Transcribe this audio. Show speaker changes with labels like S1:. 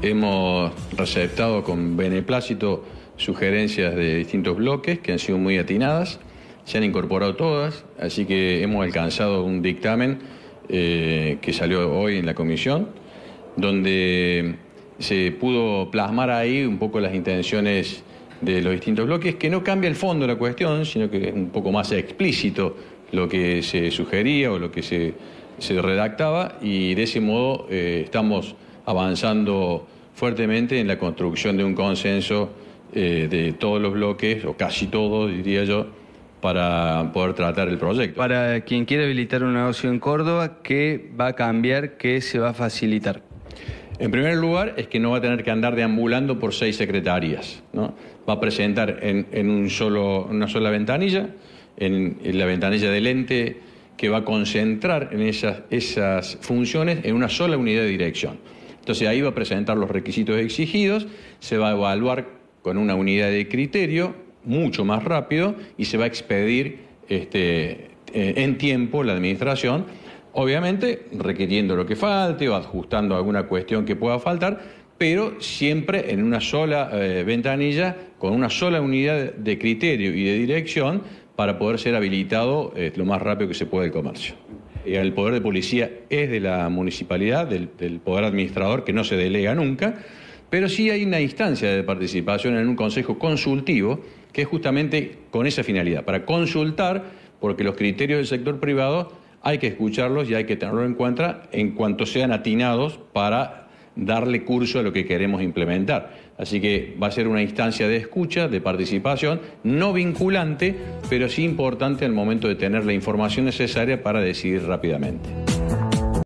S1: Hemos receptado con beneplácito sugerencias de distintos bloques que han sido muy atinadas, se han incorporado todas, así que hemos alcanzado un dictamen eh, que salió hoy en la comisión, donde se pudo plasmar ahí un poco las intenciones de los distintos bloques, que no cambia el fondo de la cuestión, sino que es un poco más explícito lo que se sugería o lo que se, redactaba, y de ese modo eh, estamos avanzando fuertemente en la construcción de un consenso eh, de todos los bloques, o casi todos, diría yo, para poder tratar el proyecto. Para quien quiera habilitar un negocio en Córdoba, ¿qué va a cambiar? ¿Qué se va a facilitar? En primer lugar, es que no va a tener que andar deambulando por seis secretarías. ¿no? Va a presentar en, solo, una sola ventanilla, en, la ventanilla del ente que va a concentrar en esas funciones en una sola unidad de dirección. Entonces ahí va a presentar los requisitos exigidos, se va a evaluar con una unidad de criterio mucho más rápido y se va a expedir este, eh, en tiempo la administración, obviamente requiriendo lo que falte o ajustando alguna cuestión que pueda faltar, pero siempre en una sola eh, ventanilla, con una sola unidad de criterio y de dirección para poder ser habilitado eh, lo más rápido que se pueda el comercio el poder de policía es de la municipalidad, del, poder administrador, que no se delega nunca, pero sí hay una instancia de participación en un consejo consultivo que es justamente con esa finalidad, para consultar, porque los criterios del sector privado hay que escucharlos y hay que tenerlo en cuenta en cuanto sean atinados para darle curso a lo que queremos implementar. Así que va a ser una instancia de escucha, de participación, no vinculante, pero sí importante al momento de tener la información necesaria para decidir rápidamente.